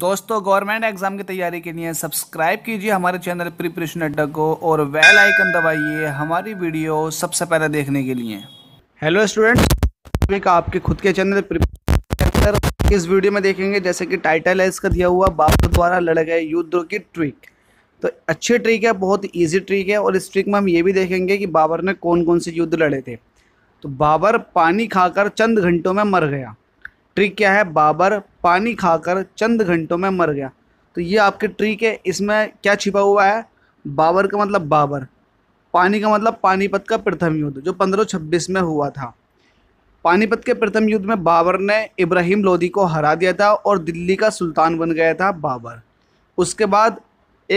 दोस्तों government exam की तैयारी के लिए सब्सक्राइब कीजिए हमारे चैनल प्रिपरेशन अड्डा को और वेल आइकन दबाइए हमारी वीडियो सबसे पहले देखने के लिए हेलो स्टूडेंट्स आपके खुद के चैनल इस वीडियो में देखेंगे जैसे कि टाइटल है इसका दिया हुआ बाबर द्वारा लड़ गए युद्ध की ट्रिक तो अच्छी ट्रिक है बहुत ईजी ट्रिक है और इस ट्रिक में हम ये भी देखेंगे कि बाबर ने कौन कौन से युद्ध लड़े थे तो बाबर पानी खाकर चंद घंटों में मर गया ट्रिक क्या है बाबर पानी खाकर चंद घंटों में मर गया तो ये आपके ट्रिक है इसमें क्या छिपा हुआ है बाबर का मतलब बाबर पानी का मतलब पानीपत का प्रथम युद्ध जो छब्बीस में हुआ था पानीपत के प्रथम युद्ध में बाबर ने इब्राहिम लोदी को हरा दिया था और दिल्ली का सुल्तान बन गया था बाबर उसके बाद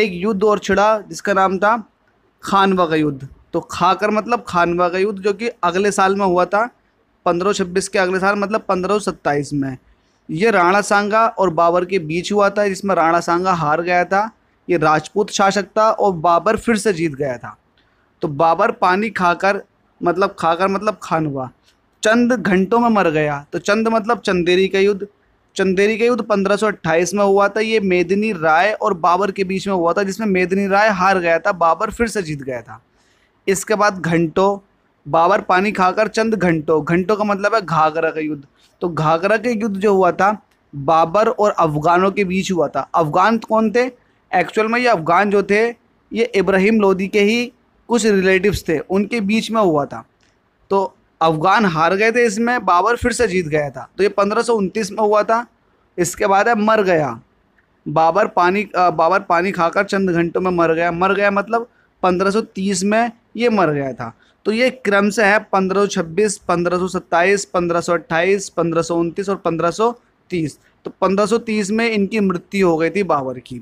एक युद्ध और छिड़ा जिसका नाम था खानवा का युद्ध तो खाकर मतलब खानवा का युद्ध जो कि अगले साल में हुआ था पंद्रह छब्बीस के अगले साल मतलब पंद्रह सत्ताईस में ये राणा सांगा और बाबर के बीच हुआ था जिसमें राणा सांगा हार गया था ये राजपूत शासक था और बाबर फिर से जीत गया था तो बाबर पानी खाकर मतलब खाकर मतलब खान हुआ चंद घंटों में मर गया तो चंद मतलब चंदेरी का युद्ध चंदेरी का युद्ध अट्ठाईस में हुआ था ये मेदिनी राय और बाबर के बीच में हुआ था जिसमें मेदिनी राय हार गया था बाबर फिर से जीत गया था इसके बाद घंटों बाबर पानी खाकर चंद घंटों घंटों का मतलब है घाघरा का युद्ध तो घाघरा के युद्ध जो हुआ था बाबर और अफगानों के बीच हुआ था अफगान कौन थे एक्चुअल में ये अफगान जो थे ये इब्राहिम लोदी के ही कुछ रिलेटिव्स थे उनके बीच में हुआ था तो अफगान हार गए थे इसमें बाबर फिर से जीत गया था तो ये पंद्रह में हुआ था इसके बाद है मर गया बाबर पानी बाबर पानी खाकर चंद घंटों में मर गया मर गया मतलब 1530 में ये मर गया था तो ये क्रम से है 1526, 1527, 1528, 1529 और 1530 तो 1530 में इनकी मृत्यु हो गई थी बाबर की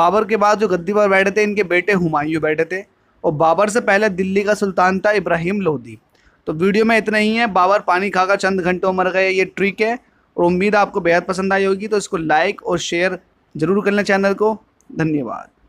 बाबर के बाद जो गद्दी पर बैठे थे इनके बेटे हुमायूं बैठे थे और बाबर से पहले दिल्ली का सुल्तान था इब्राहिम लोधी तो वीडियो में इतना ही है बाबर पानी खाकर चंद घंटों मर गए ये ट्रिक है और उम्मीद आपको बेहद पसंद आई होगी तो इसको लाइक और शेयर ज़रूर कर लें चैनल को धन्यवाद